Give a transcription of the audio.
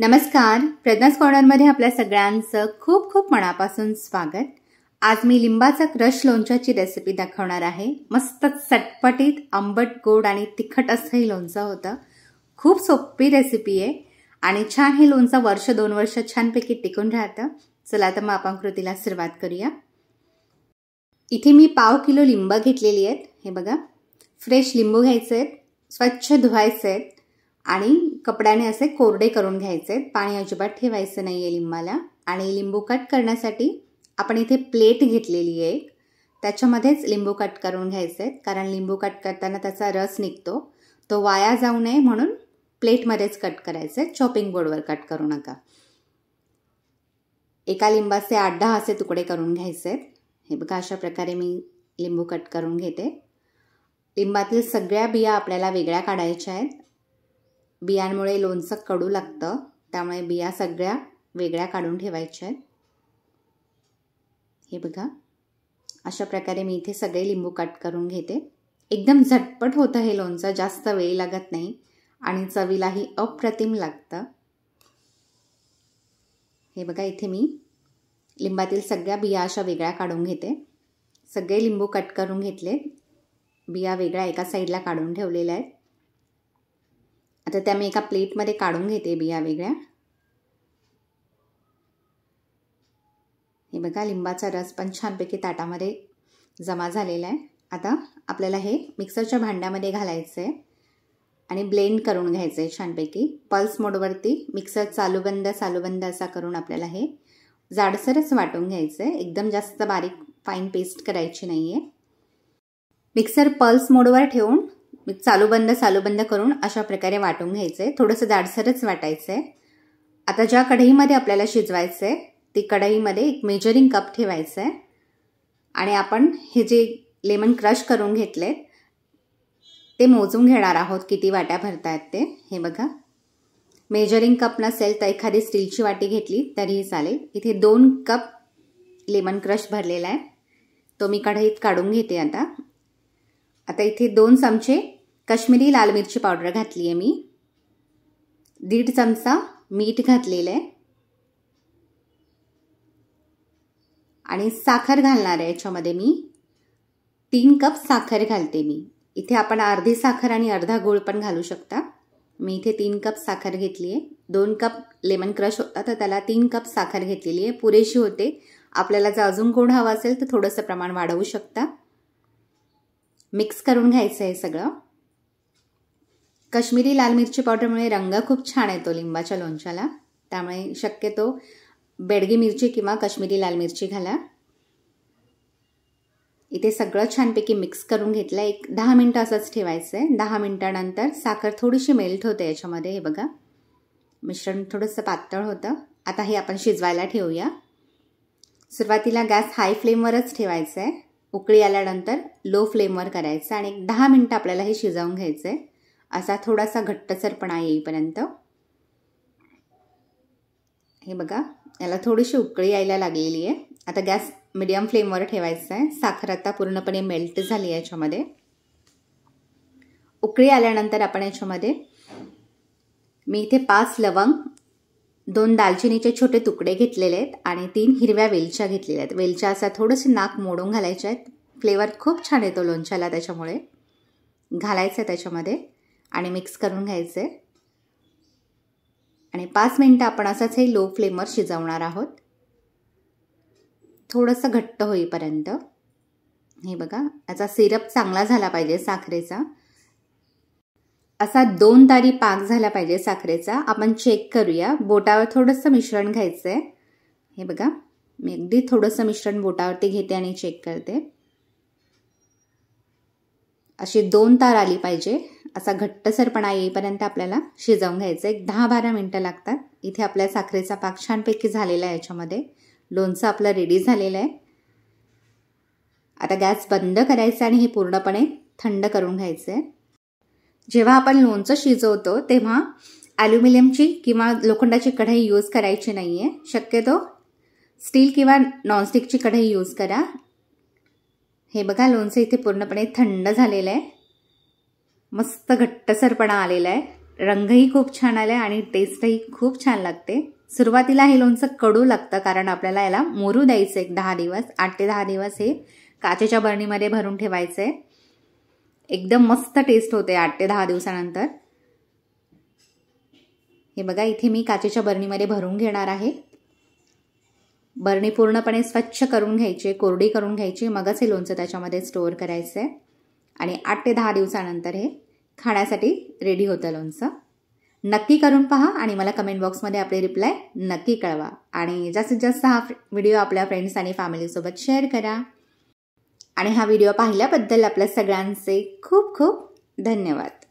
नमस्कार प्रज्ञास कॉर्नरमध्ये आपल्या सगळ्यांचं खूप खूप मनापासून स्वागत आज मी लिंबाचा क्रश लोणच्याची रेसिपी दाखवणार आहे मस्त चटपटीत आंबट गोड आणि तिखट असं हे लोणचं होतं खूप सोपी रेसिपी आहे आणि छान हे लोणचं वर्ष दोन वर्ष छानपैकी टिकून राहतं चला तर मग आपण कृतीला सुरुवात करूया इथे मी पाव किलो लिंब घेतलेली आहेत हे बघा फ्रेश लिंबू घ्यायचे आहेत स्वच्छ धुवायचे आहेत आणि कपड्याने असे कोरडे करून घ्यायचे आहेत पाणी अजिबात ठेवायचं नाही आहे लिंबाला आणि लिंबू कट करण्यासाठी आपण इथे प्लेट घेतलेली आहे एक त्याच्यामध्येच लिंबू कट करून घ्यायचे आहेत कारण लिंबू कट करताना त्याचा रस निघतो तो वाया जाऊ नये म्हणून प्लेटमध्येच कट करायचं आहे चॉपिंग बोर्डवर कट करू नका एका लिंबाचे आठ दहा असे तुकडे करून घ्यायचे आहेत हे बघा अशा प्रकारे मी लिंबू कट करून घेते लिंबातील सगळ्या बिया आपल्याला वेगळ्या काढायच्या आहेत बियांमुळे लोणचं कडू लागतं त्यामुळे बिया सगळ्या वेगळ्या काढून ठेवायच्या आहेत हे बघा अशा प्रकारे मी इथे सगळे लिंबू कट करून घेते एकदम झटपट होतं हे लोणचं जास्त वेळ लागत नाही आणि चवीलाही अप्रतिम लागतं हे बघा इथे मी लिंबातील सगळ्या बिया अशा वेगळ्या काढून घेते सगळे लिंबू कट करून घेतले बिया वेगळ्या एका साईडला काढून ठेवलेल्या आहेत आता त्या मी एका प्लेटमध्ये काढून घेते बिया वेगळ्या हे बघा लिंबाचा रस पण छानपैकी ताटामध्ये जमा झालेला आहे आता आपल्याला हे मिक्सरच्या भांड्यामध्ये घालायचं आहे आणि ब्लेंड करून घ्यायचं आहे छानपैकी पल्स मोडवरती मिक्सर चालू बंद चालू बंद असा करून आपल्याला हे जाडसरच वाटून घ्यायचं आहे एकदम जास्त बारीक फाईन पेस्ट करायची नाही आहे मिक्सर पल्स मोडवर ठेवून चालू बंद चालू बंद करून अशा प्रकारे वाटून घ्यायचं आहे थोडंसं जाडसरच वाटायचं आहे आता ज्या कढईमध्ये आपल्याला शिजवायचं आहे ती कढईमध्ये एक मेजरिंग कप ठेवायचं आहे आणि आपण हे जे लेमन क्रश करून घेतले ते मोजून घेणार आहोत किती वाट्या भरतायत ते हे बघा मेजरिंग कप नसेल तर एखादी स्टीलची वाटी घेतली तरीही चालेल इथे दोन कप लेमन क्रश भरलेला आहे तो मी कढईत काढून घेते आता आता इथे दोन चमचे कश्मीरी लाल मिरची पावडर घातली आहे मी दीड चमचा मीठ घातलेलं आहे आणि साखर घालणार आहे याच्यामध्ये मी तीन कप साखर घालते मी इथे आपण अर्धी साखर आणि अर्धा गोळ पण घालू शकता मी इथे तीन कप साखर घेतली आहे दोन कप लेमन क्रश होता तर त्याला तीन कप साखर घेतलेली आहे पुरेशी होते आपल्याला जर अजून गोड हवा असेल तर थोडंसं प्रमाण वाढवू शकता मिक्स करून घ्यायचं आहे सगळं कश्मीरी लाल मिरची पावडरमुळे रंग खूप छान येतो लिंबाच्या लोणच्याला त्यामुळे शक्यतो बेडगी मिरची किंवा कश्मीरी लाल मिरची घाला इथे सगळं छानपैकी मिक्स करून घेतलं एक दहा मिनटं असंच ठेवायचं आहे दहा मिनटानंतर साखर थोडीशी मेल्ट होते याच्यामध्ये हे बघा मिश्रण थोडंसं पातळ होतं आता हे आपण शिजवायला ठेवूया सुरुवातीला गॅस हाय फ्लेमवरच ठेवायचं आहे उकळी आल्यानंतर लो फ्लेमवर करायचं आणि एक दहा मिनटं आपल्याला हे शिजवून घ्यायचं आहे असा थोडासा घट्टसरपणा येईपर्यंत हे बघा याला थोडीशी उकळी यायला लागलेली आहे आता गॅस मिडियम फ्लेमवर ठेवायचा आहे साखर आता पूर्णपणे मेल्ट झाली आहे याच्यामध्ये उकळी आल्यानंतर आपण याच्यामध्ये मी इथे पाच लवंग दोन दालचिनीचे छोटे तुकडे घेतलेले आहेत आणि तीन हिरव्या वेलच्या घेतलेल्या आहेत वेलच्या असा थोडंसं नाक मोडून घालायच्या आहेत फ्लेवर खूप छान येतो लोणच्याला त्याच्यामुळे घालायचं आहे त्याच्यामध्ये आणि मिक्स करून घ्यायचं आहे आणि पाच मिनटं आपण असंच हे लो फ्लेमवर शिजवणार आहोत थोडंसं घट्ट होईपर्यंत हे बघा याचा सिरप चांगला झाला पाहिजे साखरेचा असा दोन तारी पाक झाला पाहिजे साखरेचा आपण चेक करूया बोटावर थोडंसं मिश्रण घ्यायचं आहे हे बघा मी अगदी थोडंसं मिश्रण बोटावरती घेते आणि चेक करते अशी दोन तार आली पाहिजे असा घट्टसरपणा येईपर्यंत आपल्याला शिजवून घ्यायचं एक दहा बारा मिनटं लागतात इथे आपल्या साखरेचा पाक छानपैकी झालेला आहे याच्यामध्ये लोणचं आपलं रेडी झालेलं आहे आता गॅस बंद करायचा आणि हे पूर्णपणे थंड करून घ्यायचं आहे जेव्हा आपण लोणचं शिजवतो तेव्हा ॲल्युमिनियमची किंवा लोखंडाची कढई यूज करायची नाही आहे शक्यतो स्टील किंवा नॉनस्टिकची कढई यूज करा हे बघा लोणचं इथे पूर्णपणे थंड झालेलं आहे मस्त घट्टसरपणा आलेला आहे रंगही खूप छान आला आहे आणि टेस्टही खूप छान लागते सुरुवातीला हे लोणचं कडू लागतं कारण आपल्याला याला मोरू द्यायचं एक दहा दिवस आठ ते दहा दिवस हे काचेच्या बरणीमध्ये भरून ठेवायचं आहे एकदम मस्त टेस्ट होते आठ ते दहा दिवसानंतर हे बघा इथे मी काचेच्या बरणीमध्ये भरून घेणार आहे बरणी पूर्णपणे स्वच्छ करून घ्यायची कोरडी करून घ्यायची मगच हे लोणचं त्याच्यामध्ये स्टोअर करायचं आहे आणि आठ ते दहा दिवसानंतर हे खाण्यासाठी रेडी होतं लोणचं नक्की करून पहा आणि मला कमेंट बॉक्समध्ये आपले रिप्लाय नक्की कळवा आणि जास्तीत जास्त हा व्हिडिओ आपल्या फ्रेंड्स आणि फॅमिलीसोबत शेअर करा आणि हा व्हिडिओ पाहिल्याबद्दल आपल्या सगळ्यांचे खूप खूप धन्यवाद